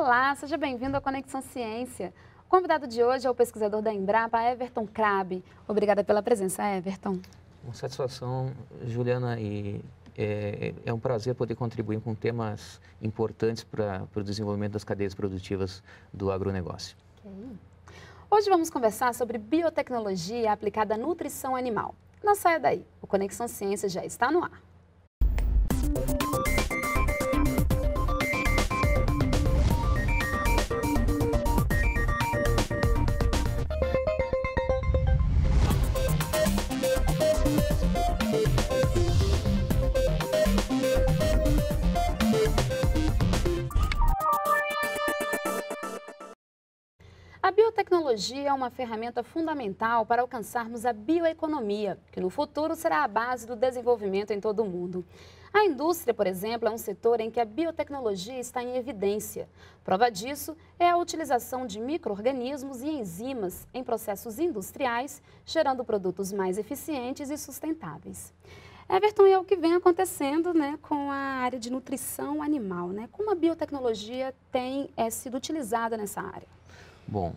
Olá, seja bem-vindo à Conexão Ciência. O convidado de hoje é o pesquisador da Embrapa, Everton Krabbe. Obrigada pela presença, Everton. Uma satisfação, Juliana, e é, é um prazer poder contribuir com temas importantes para o desenvolvimento das cadeias produtivas do agronegócio. Okay. Hoje vamos conversar sobre biotecnologia aplicada à nutrição animal. Não saia daí, o Conexão Ciência já está no ar. A biotecnologia é uma ferramenta fundamental para alcançarmos a bioeconomia, que no futuro será a base do desenvolvimento em todo o mundo. A indústria, por exemplo, é um setor em que a biotecnologia está em evidência. Prova disso é a utilização de micro-organismos e enzimas em processos industriais, gerando produtos mais eficientes e sustentáveis. Everton, é o que vem acontecendo né, com a área de nutrição animal, né? Como a biotecnologia tem é, sido utilizada nessa área? Bom,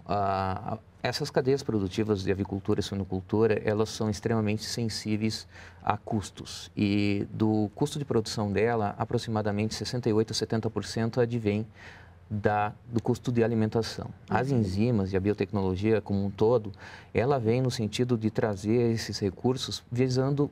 essas cadeias produtivas de avicultura e suinocultura, elas são extremamente sensíveis a custos. E do custo de produção dela, aproximadamente 68% a 70% advém da, do custo de alimentação. As uhum. enzimas e a biotecnologia como um todo, ela vem no sentido de trazer esses recursos visando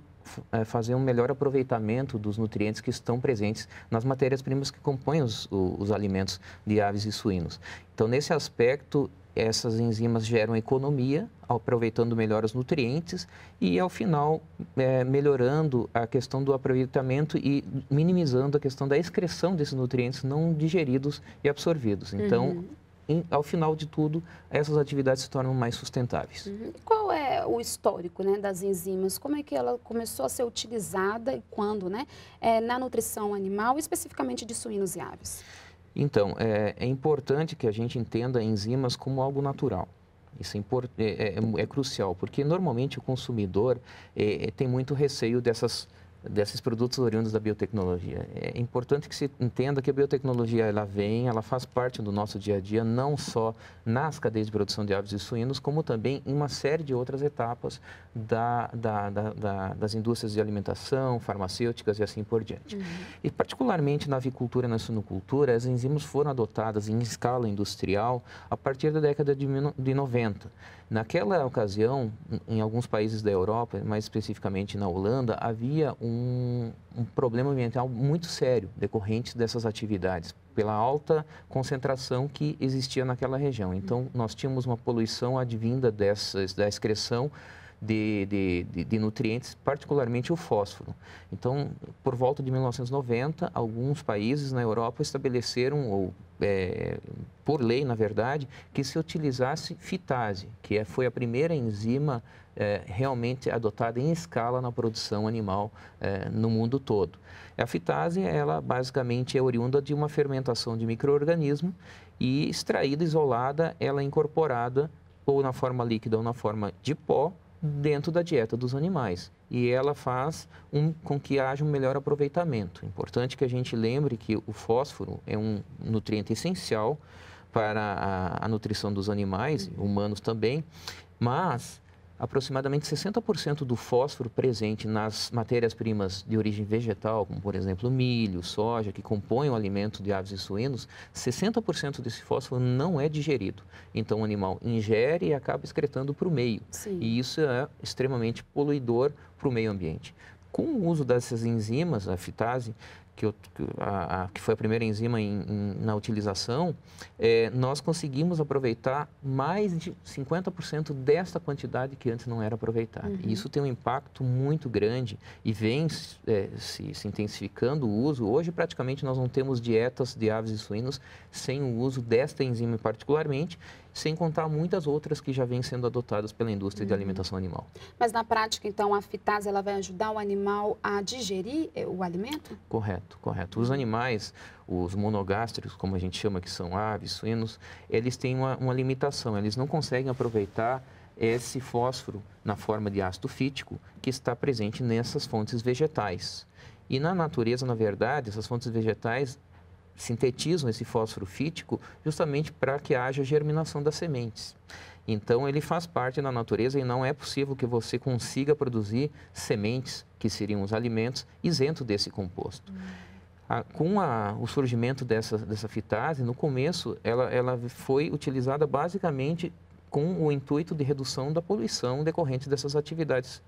é, fazer um melhor aproveitamento dos nutrientes que estão presentes nas matérias-primas que compõem os, os alimentos de aves e suínos. Então, nesse aspecto, essas enzimas geram economia, aproveitando melhor os nutrientes e, ao final, é, melhorando a questão do aproveitamento e minimizando a questão da excreção desses nutrientes não digeridos e absorvidos. Então, uhum. em, ao final de tudo, essas atividades se tornam mais sustentáveis. Uhum. Qual é o histórico né, das enzimas? Como é que ela começou a ser utilizada e quando né, é, na nutrição animal, especificamente de suínos e aves? Então, é, é importante que a gente entenda enzimas como algo natural. Isso é, é, é, é, crucial, porque normalmente o consumidor é, é, tem muito receio dessas desses produtos oriundos da biotecnologia. É importante que se entenda que a biotecnologia ela vem, ela faz parte do nosso dia a dia, não só nas cadeias de produção de aves e suínos, como também em uma série de outras etapas da, da, da, das indústrias de alimentação, farmacêuticas e assim por diante. Uhum. E particularmente na avicultura e na suinocultura, as enzimas foram adotadas em escala industrial a partir da década de, de 90 Naquela ocasião, em alguns países da Europa, mais especificamente na Holanda, havia um, um problema ambiental muito sério decorrente dessas atividades, pela alta concentração que existia naquela região. Então, nós tínhamos uma poluição advinda dessas, da excreção de, de, de, de nutrientes, particularmente o fósforo. Então, por volta de 1990, alguns países na Europa estabeleceram, ou é, por lei, na verdade, que se utilizasse fitase, que é, foi a primeira enzima é, realmente adotada em escala na produção animal é, no mundo todo. A fitase, ela basicamente é oriunda de uma fermentação de microorganismo e extraída, isolada, ela é incorporada ou na forma líquida ou na forma de pó dentro da dieta dos animais e ela faz um, com que haja um melhor aproveitamento. Importante que a gente lembre que o fósforo é um nutriente essencial para a, a nutrição dos animais, humanos também, mas aproximadamente 60% do fósforo presente nas matérias-primas de origem vegetal, como por exemplo milho, soja, que compõem o alimento de aves e suínos, 60% desse fósforo não é digerido. Então o animal ingere e acaba excretando para o meio. Sim. E isso é extremamente poluidor para o meio ambiente. Com o uso dessas enzimas, a fitase, que, eu, a, que foi a primeira enzima em, em, na utilização, é, nós conseguimos aproveitar mais de 50% desta quantidade que antes não era aproveitada. Uhum. E isso tem um impacto muito grande e vem é, se, se intensificando o uso. Hoje, praticamente, nós não temos dietas de aves e suínos sem o uso desta enzima particularmente sem contar muitas outras que já vêm sendo adotadas pela indústria uhum. de alimentação animal. Mas na prática, então, a fitase ela vai ajudar o animal a digerir eh, o alimento? Correto, correto. Os animais, os monogástricos, como a gente chama, que são aves, suínos, eles têm uma, uma limitação, eles não conseguem aproveitar esse fósforo na forma de ácido fítico que está presente nessas fontes vegetais. E na natureza, na verdade, essas fontes vegetais sintetizam esse fósforo fítico justamente para que haja germinação das sementes. Então, ele faz parte da natureza e não é possível que você consiga produzir sementes, que seriam os alimentos, isento desse composto. Hum. A, com a, o surgimento dessa, dessa fitase, no começo, ela, ela foi utilizada basicamente com o intuito de redução da poluição decorrente dessas atividades.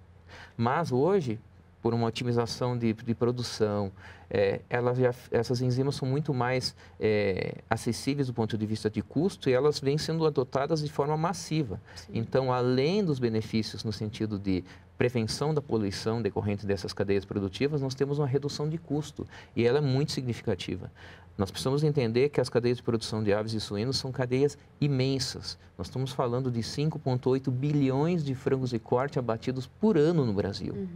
Mas hoje, por uma otimização de, de produção, é, elas já, essas enzimas são muito mais é, acessíveis do ponto de vista de custo e elas vêm sendo adotadas de forma massiva. Sim. Então, além dos benefícios no sentido de prevenção da poluição decorrente dessas cadeias produtivas, nós temos uma redução de custo e ela é muito significativa. Nós precisamos entender que as cadeias de produção de aves e suínos são cadeias imensas. Nós estamos falando de 5,8 bilhões de frangos de corte abatidos por ano no Brasil. Uhum.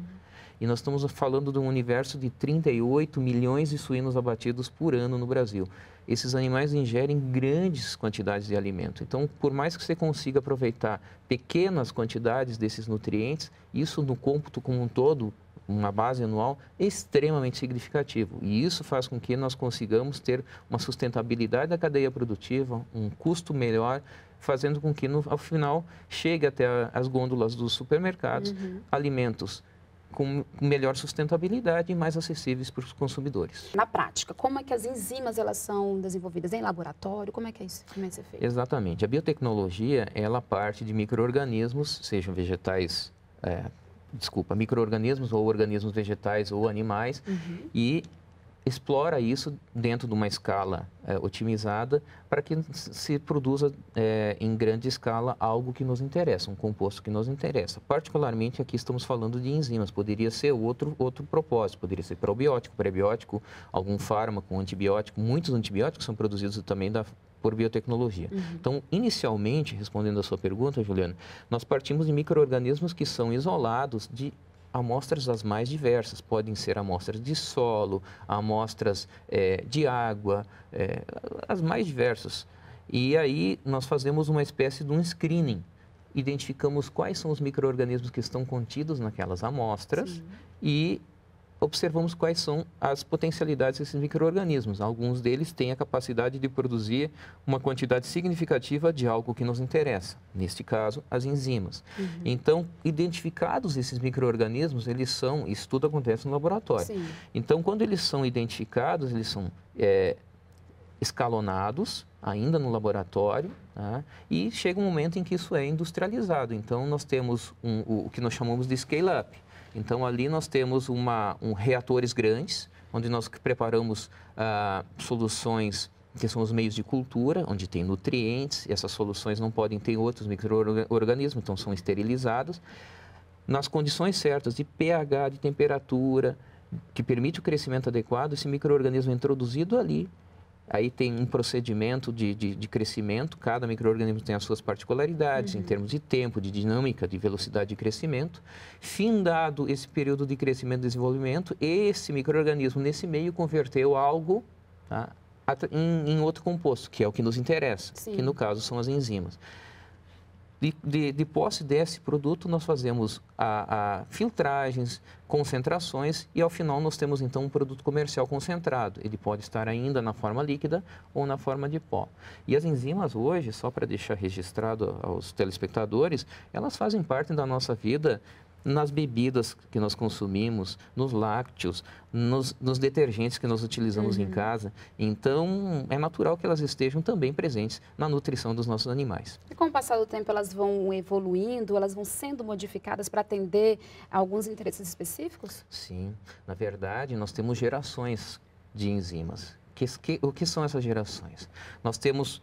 E nós estamos falando de um universo de 38 milhões de suínos abatidos por ano no Brasil. Esses animais ingerem grandes quantidades de alimento. Então, por mais que você consiga aproveitar pequenas quantidades desses nutrientes, isso no cômputo como um todo, uma base anual, é extremamente significativo. E isso faz com que nós consigamos ter uma sustentabilidade da cadeia produtiva, um custo melhor fazendo com que, no, ao final, chegue até as gôndolas dos supermercados uhum. alimentos com melhor sustentabilidade e mais acessíveis para os consumidores. Na prática, como é que as enzimas elas são desenvolvidas em laboratório? Como é que é isso? Como é é feito? Exatamente. A biotecnologia, ela parte de micro-organismos, sejam vegetais, é, desculpa, micro-organismos ou organismos vegetais ou animais, uhum. e explora isso dentro de uma escala é, otimizada para que se produza é, em grande escala algo que nos interessa, um composto que nos interessa. Particularmente aqui estamos falando de enzimas, poderia ser outro, outro propósito, poderia ser probiótico, prebiótico, algum fármaco, antibiótico. Muitos antibióticos são produzidos também da, por biotecnologia. Uhum. Então, inicialmente, respondendo a sua pergunta, Juliana, nós partimos de micro-organismos que são isolados de amostras as mais diversas. Podem ser amostras de solo, amostras é, de água, é, as mais diversas. E aí nós fazemos uma espécie de um screening. Identificamos quais são os micro-organismos que estão contidos naquelas amostras Sim. e observamos quais são as potencialidades desses microorganismos. Alguns deles têm a capacidade de produzir uma quantidade significativa de algo que nos interessa, neste caso, as enzimas. Uhum. Então, identificados esses microorganismos, eles são, isso tudo acontece no laboratório. Sim. Então, quando eles são identificados, eles são é, escalonados, ainda no laboratório, tá? e chega um momento em que isso é industrializado. Então, nós temos um, o que nós chamamos de scale-up. Então, ali nós temos uma, um reatores grandes, onde nós preparamos ah, soluções que são os meios de cultura, onde tem nutrientes, e essas soluções não podem ter outros micro-organismos, então são esterilizados. Nas condições certas de pH, de temperatura, que permite o crescimento adequado, esse microorganismo é introduzido ali Aí tem um procedimento de, de, de crescimento, cada microorganismo tem as suas particularidades uhum. em termos de tempo, de dinâmica, de velocidade de crescimento. Findado esse período de crescimento e desenvolvimento, esse microorganismo nesse meio converteu algo tá, em, em, outro composto, que é o que nos interessa, Sim. que no caso são as enzimas. De, de, de posse desse produto, nós fazemos a, a filtragens, concentrações e, ao final, nós temos então um produto comercial concentrado. Ele pode estar ainda na forma líquida ou na forma de pó. E as enzimas hoje, só para deixar registrado aos telespectadores, elas fazem parte da nossa vida nas bebidas que nós consumimos, nos lácteos, nos, nos detergentes que nós utilizamos uhum. em casa. Então, é natural que elas estejam também presentes na nutrição dos nossos animais. E com o passar do tempo, elas vão evoluindo, elas vão sendo modificadas para atender a alguns interesses específicos? Sim. Na verdade, nós temos gerações de enzimas. Que, que, o que são essas gerações? Nós temos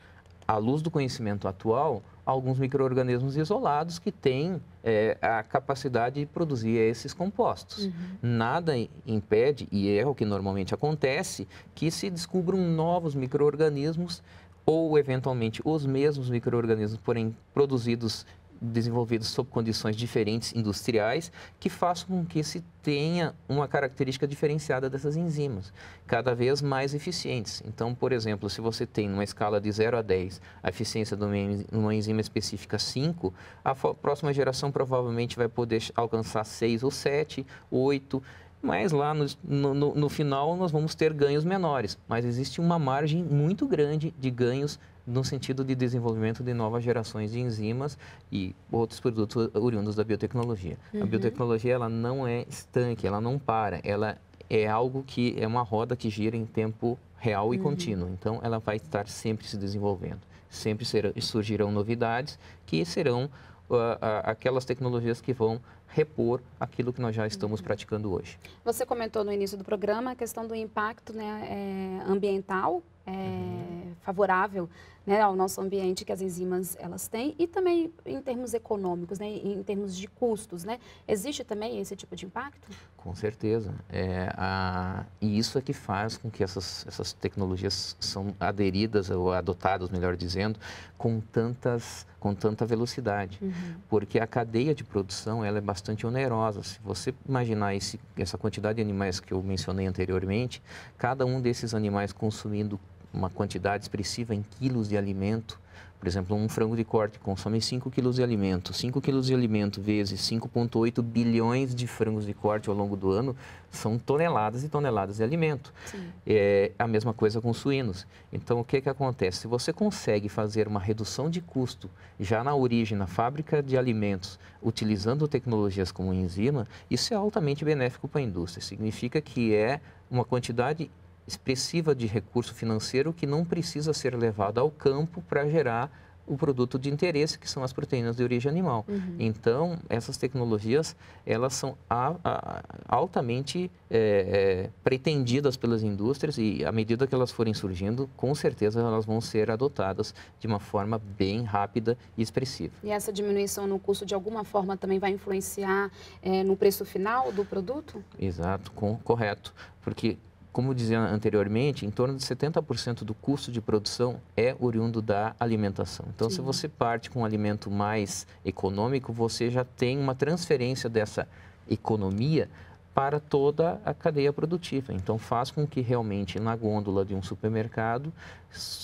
à luz do conhecimento atual, alguns micro-organismos isolados que têm é, a capacidade de produzir esses compostos. Uhum. Nada impede, e é o que normalmente acontece, que se descubram novos micro-organismos ou eventualmente os mesmos micro-organismos, porém produzidos desenvolvidos sob condições diferentes industriais que façam com que se tenha uma característica diferenciada dessas enzimas, cada vez mais eficientes. Então, por exemplo, se você tem numa escala de 0 a 10 a eficiência de uma enzima específica 5, a próxima geração provavelmente vai poder alcançar 6 ou 7, 8, mas lá no, no, no, final nós vamos ter ganhos menores. Mas existe uma margem muito grande de ganhos no sentido de desenvolvimento de novas gerações de enzimas e outros produtos oriundos da biotecnologia. Uhum. A biotecnologia ela não é estanque, ela não para, ela é algo que é uma roda que gira em tempo real e uhum. contínuo. Então, ela vai estar sempre se desenvolvendo. Sempre serão, surgirão novidades que serão uh, uh, aquelas tecnologias que vão repor aquilo que nós já estamos uhum. praticando hoje. Você comentou no início do programa a questão do impacto né, é, ambiental. É... Uhum favorável né, ao nosso ambiente que as enzimas elas têm e também em termos econômicos, né, em termos de custos, né? Existe também esse tipo de impacto? Com certeza. É, a, e isso é que faz com que essas, essas tecnologias são aderidas ou adotadas, melhor dizendo, com, tantas, com tanta velocidade. Uhum. Porque a cadeia de produção ela é bastante onerosa. Se você imaginar esse, essa quantidade de animais que eu mencionei anteriormente, cada um desses animais consumindo uma quantidade expressiva em quilos de alimento. Por exemplo, um frango de corte consome 5 quilos de alimento. 5 quilos de alimento vezes 5,8 bilhões de frangos de corte ao longo do ano são toneladas e toneladas de alimento. Sim. É a mesma coisa com suínos. Então, o que, que acontece? Se você consegue fazer uma redução de custo já na origem, na fábrica de alimentos, utilizando tecnologias como enzima, isso é altamente benéfico para a indústria. Significa que é uma quantidade expressiva de recurso financeiro que não precisa ser levado ao campo para gerar o produto de interesse, que são as proteínas de origem animal. Uhum. Então, essas tecnologias, elas são a, a, altamente é, é, pretendidas pelas indústrias e, à medida que elas forem surgindo, com certeza elas vão ser adotadas de uma forma bem rápida e expressiva. E essa diminuição no custo, de alguma forma, também vai influenciar é, no preço final do produto? Exato, com, correto. Porque como dizia anteriormente, em torno de 70% do custo de produção é oriundo da alimentação. Então, Sim. se você parte com um alimento mais econômico, você já tem uma transferência dessa economia para toda a cadeia produtiva. Então, faz com que realmente na gôndola de um supermercado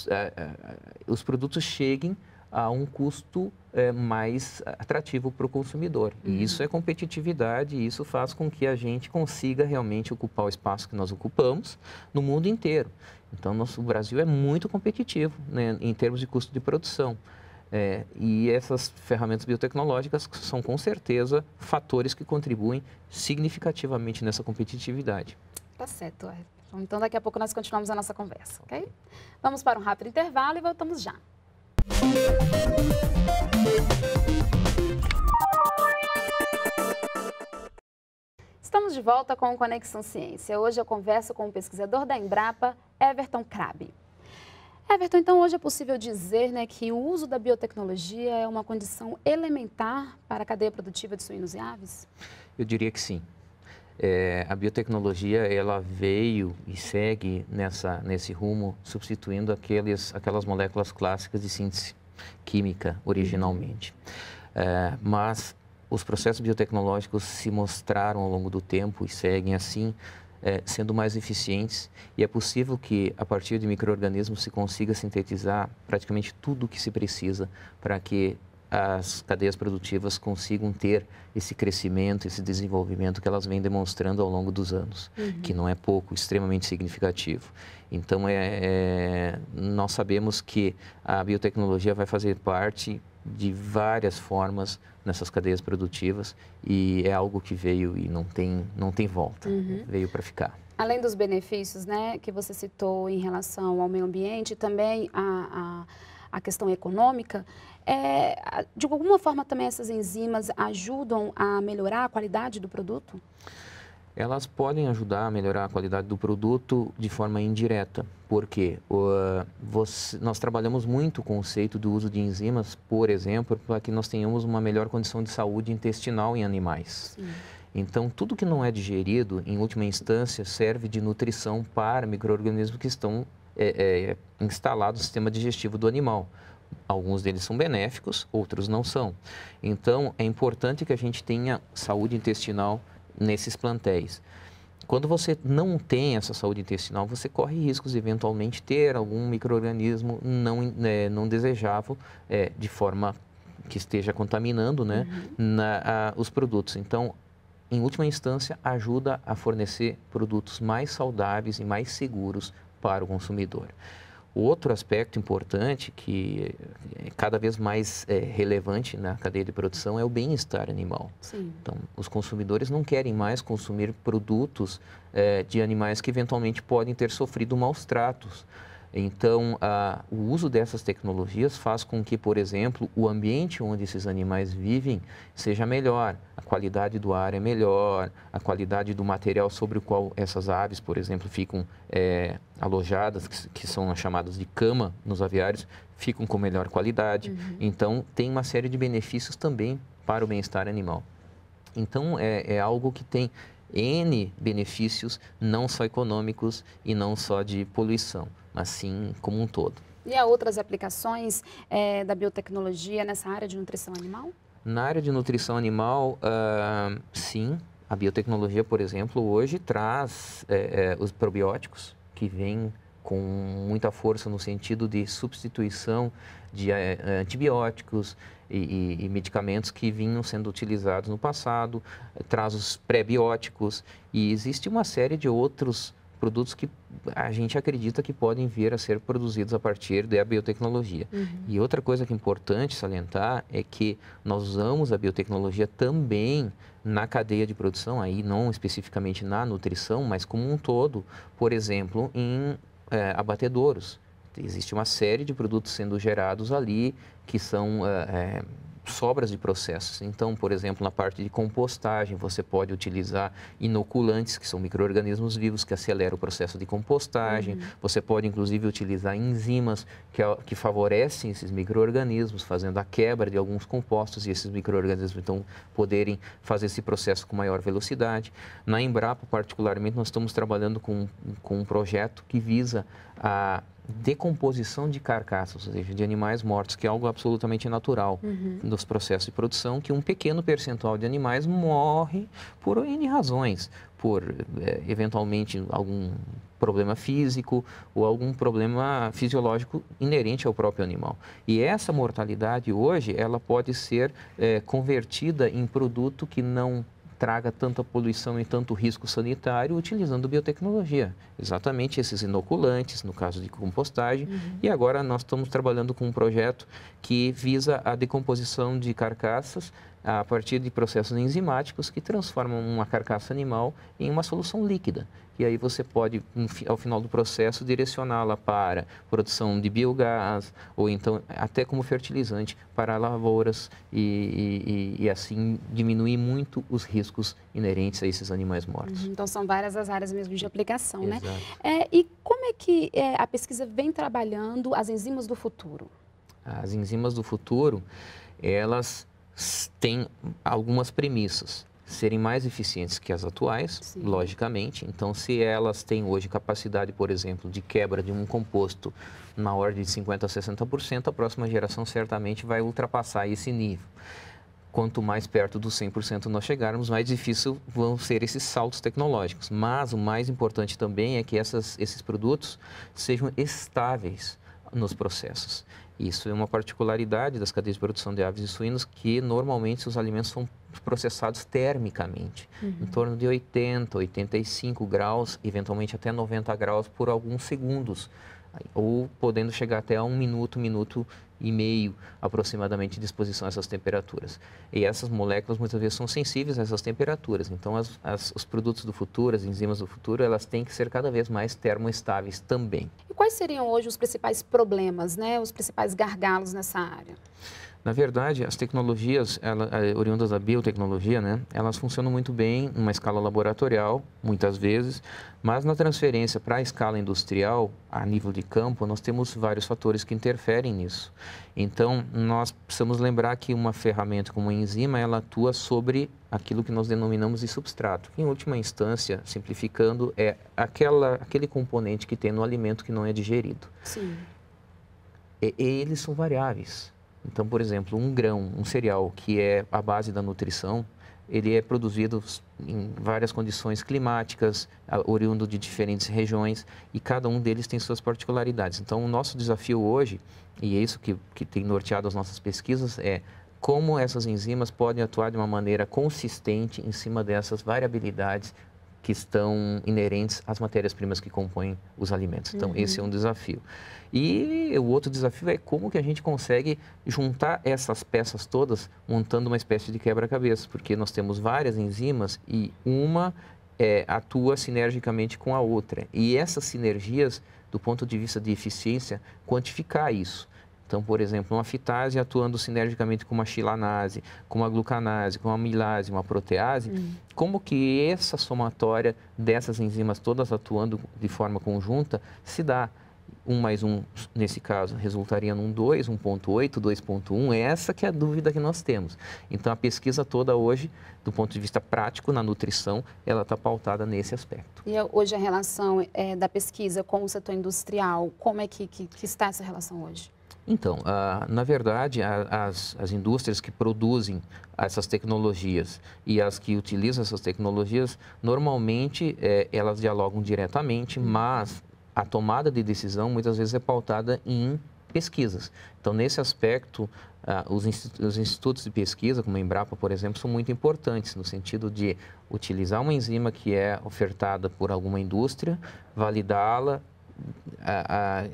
é, é, é, os produtos cheguem a um custo é, mais atrativo para o consumidor. Uhum. E isso é competitividade e isso faz com que a gente consiga realmente ocupar o espaço que nós ocupamos no mundo inteiro. Então, nosso, o Brasil é muito competitivo né, em termos de custo de produção. É, e essas ferramentas biotecnológicas são, com certeza, fatores que contribuem significativamente nessa competitividade. Tá certo, Ayrton. Então, daqui a pouco nós continuamos a nossa conversa, ok? Vamos para um rápido intervalo e voltamos já. Estamos de volta com o Conexão Ciência. Hoje eu converso com o pesquisador da Embrapa, Everton Krabbe. Everton, então hoje é possível dizer né, que o uso da biotecnologia é uma condição elementar para a cadeia produtiva de suínos e aves? Eu diria que sim. É, a biotecnologia ela veio e segue nessa, nesse rumo, substituindo aqueles, aquelas moléculas clássicas de síntese química originalmente. É, mas os processos biotecnológicos se mostraram ao longo do tempo e seguem assim, é, sendo mais eficientes e é possível que a partir de microorganismos se consiga sintetizar praticamente tudo o que se precisa para que as cadeias produtivas consigam ter esse crescimento, esse desenvolvimento que elas vêm demonstrando ao longo dos anos, uhum. que não é pouco, extremamente significativo. Então, é, é, nós sabemos que a biotecnologia vai fazer parte de várias formas nessas cadeias produtivas e é algo que veio e não tem, não tem volta, uhum. veio para ficar. Além dos benefícios né, que você citou em relação ao meio ambiente, também a, a, a questão econômica, é, de alguma forma também essas enzimas ajudam a melhorar a qualidade do produto? Elas podem ajudar a melhorar a qualidade do produto de forma indireta, porque uh, você, nós trabalhamos muito o conceito do uso de enzimas, por exemplo, para que nós tenhamos uma melhor condição de saúde intestinal em animais. Sim. Então, tudo que não é digerido, em última instância, serve de nutrição para micro-organismos que estão é, é, instalados no sistema digestivo do animal. Alguns deles são benéficos, outros não são. Então, é importante que a gente tenha saúde intestinal nesses plantéis. Quando você não tem essa saúde intestinal, você corre riscos de eventualmente ter algum microorganismo não, é, não desejável é, de forma que esteja contaminando né, uhum. na, a, os produtos. Então, em última instância, ajuda a fornecer produtos mais saudáveis e mais seguros para o consumidor. Outro aspecto importante que é cada vez mais é, relevante na cadeia de produção é o bem-estar animal. Sim. Então, os consumidores não querem mais consumir produtos é, de animais que eventualmente podem ter sofrido maus tratos. Então, a, o uso dessas tecnologias faz com que, por exemplo, o ambiente onde esses animais vivem seja melhor, qualidade do ar é melhor, a qualidade do material sobre o qual essas aves, por exemplo, ficam é, alojadas, que, que, são chamadas de cama nos aviários, ficam com melhor qualidade. Uhum. Então, tem uma série de benefícios também para o bem-estar animal. Então, é, é algo que tem N benefícios, não só econômicos e não só de poluição, mas sim como um todo. E há outras aplicações é, da biotecnologia nessa área de nutrição animal? Na área de nutrição animal, uh, sim, a biotecnologia, por exemplo, hoje traz é, é, os probióticos que vêm com muita força no sentido de substituição de é, antibióticos e, e, e, medicamentos que vinham sendo utilizados no passado, traz os pré-bióticos e existe uma série de outros produtos que a gente acredita que podem vir a ser produzidos a partir da biotecnologia. Uhum. E outra coisa que é importante salientar é que nós usamos a biotecnologia também na cadeia de produção, aí não especificamente na nutrição, mas como um todo, por exemplo, em é, abatedouros. Existe uma série de produtos sendo gerados ali que são é, sobras de processos. Então, por exemplo, na parte de compostagem, você pode utilizar inoculantes, que são micro-organismos vivos que aceleram o processo de compostagem. Uhum. Você pode, inclusive, utilizar enzimas que, que favorecem esses micro-organismos, fazendo a quebra de alguns compostos e esses micro-organismos, então, poderem fazer esse processo com maior velocidade. Na Embrapa, particularmente, nós estamos trabalhando com, com um projeto que visa a decomposição de carcaças, ou seja, de animais mortos, que é algo absolutamente natural uhum. nos processos de produção, que um pequeno percentual de animais morre por N razões, por eh, eventualmente algum problema físico ou algum problema fisiológico inerente ao próprio animal. E essa mortalidade hoje, ela pode ser é, convertida em produto que não traga tanta poluição e tanto risco sanitário utilizando biotecnologia. Exatamente esses inoculantes, no caso de compostagem. Uhum. E agora nós estamos trabalhando com um projeto que visa a decomposição de carcaças a partir de processos enzimáticos que transformam uma carcaça animal em uma solução líquida. E aí você pode, ao final do processo, direcioná-la para produção de biogás ou então até como fertilizante para lavouras e, e, e assim diminuir muito os riscos inerentes a esses animais mortos. Uhum, então são várias as áreas mesmo de aplicação, né? Exato. né? É, e como é que é, a pesquisa vem trabalhando as enzimas do futuro? As enzimas do futuro, elas tem algumas premissas. Serem mais eficientes que as atuais, Sim. logicamente. Então, se elas têm hoje capacidade, por exemplo, de quebra de um composto na ordem de 50% a 60%, a próxima geração certamente vai ultrapassar esse nível quanto mais perto dos 100% nós chegarmos, mais difícil vão ser esses saltos tecnológicos. Mas o mais importante também é que essas, esses produtos sejam estáveis nos processos. Isso é uma particularidade das cadeias de produção de aves e suínos, que normalmente os alimentos são processados termicamente, uhum. em torno de 80, 85 graus, eventualmente até 90 graus por alguns segundos, ou podendo chegar até a um minuto, minuto e meio aproximadamente de exposição a essas temperaturas. E essas moléculas muitas vezes são sensíveis a essas temperaturas. Então, as, as, os produtos do futuro, as enzimas do futuro, elas têm que ser cada vez mais termoestáveis também. E quais seriam hoje os principais problemas, né? Os principais gargalos nessa área? Na verdade, as tecnologias ela, eh, oriundas da biotecnologia, né, elas funcionam muito bem em uma escala laboratorial, muitas vezes, mas na transferência para a escala industrial, a nível de campo, nós temos vários fatores que interferem nisso. Então, nós precisamos lembrar que uma ferramenta como a enzima, ela atua sobre aquilo que nós denominamos de substrato. Em última instância, simplificando, é aquela, aquele componente que tem no alimento que não é digerido. Sim. E, e eles são variáveis. Então, por exemplo, um grão, um cereal que é a base da nutrição, ele é produzido em várias condições climáticas, oriundo de diferentes regiões, e cada um deles tem suas particularidades. Então, o nosso desafio hoje, e é isso que, que tem norteado as nossas pesquisas, é como essas enzimas podem atuar de uma maneira consistente em cima dessas variabilidades que estão inerentes às matérias-primas que compõem os alimentos. Então, uhum. esse é um desafio. E o outro desafio é como que a gente consegue juntar essas peças todas montando uma espécie de quebra-cabeça, porque nós temos várias enzimas e uma é, atua sinergicamente com a outra. E essas sinergias, do ponto de vista de eficiência, quantificar isso. Então, por exemplo, uma fitase atuando sinergicamente com uma xilanase, com uma glucanase, com uma amilase, uma protease, uhum. como que essa somatória dessas enzimas todas atuando de forma conjunta se dá? 1 mais 1, nesse caso, resultaria num 2, 1.8, 2.1. Essa que é a dúvida que nós temos. Então, a pesquisa toda hoje, do ponto de vista prático, na nutrição, ela está pautada nesse aspecto. E hoje a relação é, da pesquisa com o setor industrial, como é que, que, que está essa relação hoje? Então, ah, na verdade, a, as, as indústrias que produzem essas tecnologias e as que utilizam essas tecnologias, normalmente é, elas dialogam diretamente, hum. mas a tomada de decisão muitas vezes é pautada em pesquisas. Então, nesse aspecto, ah, os, os, institutos de pesquisa, como a Embrapa, por exemplo, são muito importantes no sentido de utilizar uma enzima que é ofertada por alguma indústria, validá-la, a, a,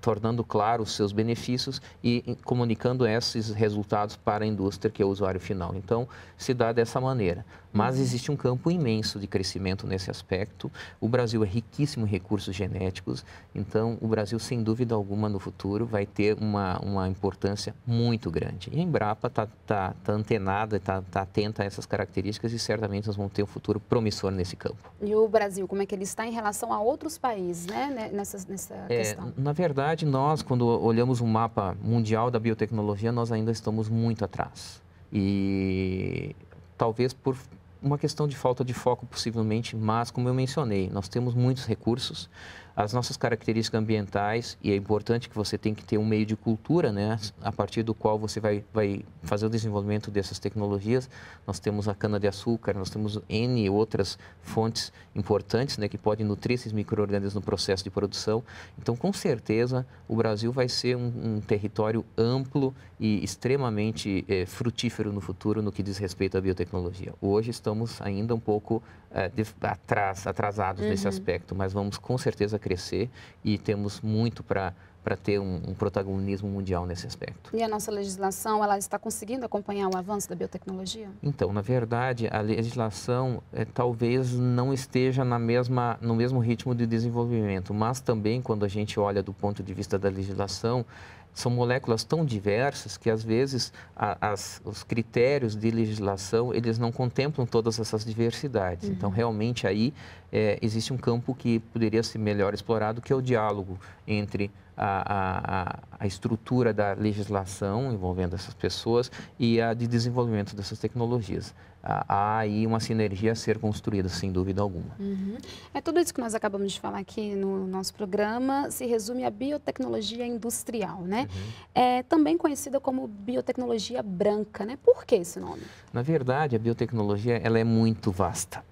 tornando claro os seus benefícios e comunicando esses resultados para a indústria, que é o usuário final. Então, se dá dessa maneira. Mas uhum. existe um campo imenso de crescimento nesse aspecto. O Brasil é riquíssimo em recursos genéticos, então o Brasil, sem dúvida alguma, no futuro vai ter uma, uma importância muito grande. E a Embrapa está tá, tá antenada, está tá atenta a essas características e certamente nós vamos ter um futuro promissor nesse campo. E o Brasil, como é que ele está em relação a outros países, né, né nessa, nessa é, questão? É, na verdade, nós, quando olhamos o um mapa mundial da biotecnologia, nós ainda estamos muito atrás. E talvez por uma questão de falta de foco, possivelmente, mas, como eu mencionei, nós temos muitos recursos, as nossas características ambientais, e é importante que você tem que ter um meio de cultura, né, a partir do qual você vai, vai fazer o desenvolvimento dessas tecnologias. Nós temos a cana-de-açúcar, nós temos N outras fontes importantes né, que podem nutrir esses micro-organismos no processo de produção. Então, com certeza, o Brasil vai ser um, um território amplo e extremamente é, frutífero no futuro no que diz respeito à biotecnologia. Hoje estamos ainda um pouco é, eh, de, atras, atrasados uhum. nesse aspecto, mas vamos com certeza crescer e temos muito para para ter um, um, protagonismo mundial nesse aspecto. E a nossa legislação, ela está conseguindo acompanhar o avanço da biotecnologia? Então, na verdade, a legislação é, talvez não esteja na mesma, no mesmo ritmo de desenvolvimento, mas também quando a gente olha do ponto de vista da legislação, são moléculas tão diversas que às vezes a, as, os critérios de legislação eles não contemplam todas essas diversidades. Uhum. Então realmente aí é, existe um campo que poderia ser melhor explorado, que é o diálogo entre a, a, a, estrutura da legislação envolvendo essas pessoas e a de desenvolvimento dessas tecnologias. Há aí uma sinergia a ser construída, sem dúvida alguma. Uhum. É tudo isso que nós acabamos de falar aqui no nosso programa, se resume à biotecnologia industrial, né? Uhum. É também conhecida como biotecnologia branca, né? Por que esse nome? Na verdade, a biotecnologia ela é muito vasta.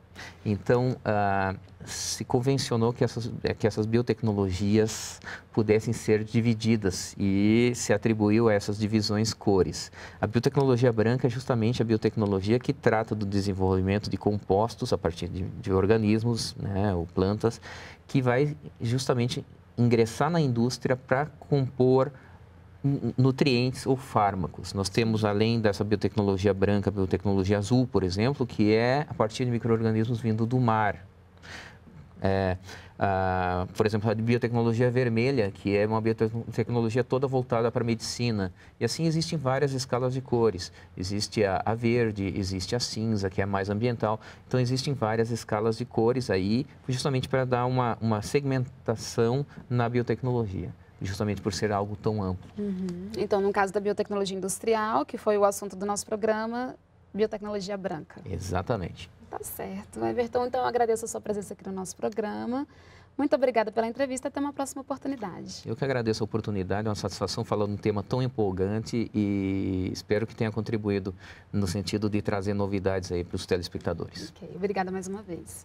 Então, ah, se convencionou que essas, é, que essas biotecnologias pudessem ser divididas e se atribuiu a essas divisões cores. A biotecnologia branca é justamente a biotecnologia que trata do desenvolvimento de compostos a partir de, de organismos né, ou plantas, que vai justamente ingressar na indústria para compor nutrientes ou fármacos. Nós temos, além dessa biotecnologia branca, biotecnologia azul, por exemplo, que é a partir de micro-organismos vindo do mar. É, por exemplo, a biotecnologia vermelha, que é uma biotecnologia toda voltada para a medicina. E assim existem várias escalas de cores. Existe a, a verde, existe a cinza, que é mais ambiental. Então, existem várias escalas de cores aí, justamente para dar uma, uma segmentação na biotecnologia justamente por ser algo tão amplo. Uhum. Então, no caso da biotecnologia industrial, que foi o assunto do nosso programa, biotecnologia branca. Exatamente. Tá certo. Everton, então agradeço a sua presença aqui no nosso programa. Muito obrigada pela entrevista, até uma próxima oportunidade. Eu que agradeço a oportunidade, é uma satisfação falar de um tema tão empolgante e espero que tenha contribuído no sentido de trazer novidades aí para os telespectadores. Ok, obrigada mais uma vez.